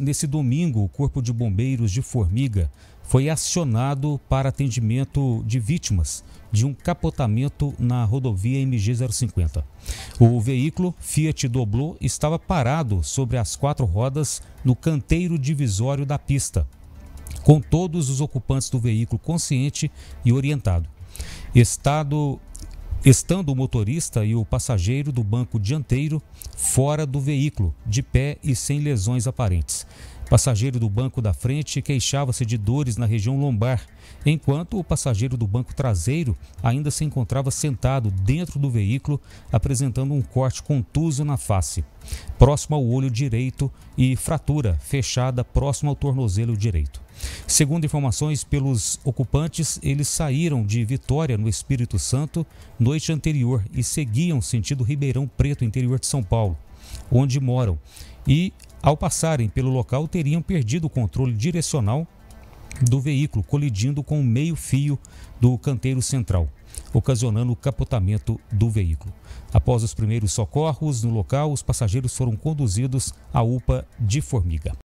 nesse domingo, o Corpo de Bombeiros de Formiga foi acionado para atendimento de vítimas de um capotamento na rodovia MG-050. O veículo Fiat Doblo estava parado sobre as quatro rodas no canteiro divisório da pista, com todos os ocupantes do veículo consciente e orientado. Estado estando o motorista e o passageiro do banco dianteiro fora do veículo, de pé e sem lesões aparentes. O passageiro do banco da frente queixava-se de dores na região lombar, enquanto o passageiro do banco traseiro ainda se encontrava sentado dentro do veículo, apresentando um corte contuso na face, próximo ao olho direito e fratura fechada próximo ao tornozelo direito. Segundo informações pelos ocupantes, eles saíram de Vitória, no Espírito Santo, noite anterior e seguiam sentido Ribeirão Preto, interior de São Paulo, onde moram. E, ao passarem pelo local, teriam perdido o controle direcional do veículo, colidindo com o meio-fio do canteiro central, ocasionando o capotamento do veículo. Após os primeiros socorros no local, os passageiros foram conduzidos à UPA de Formiga.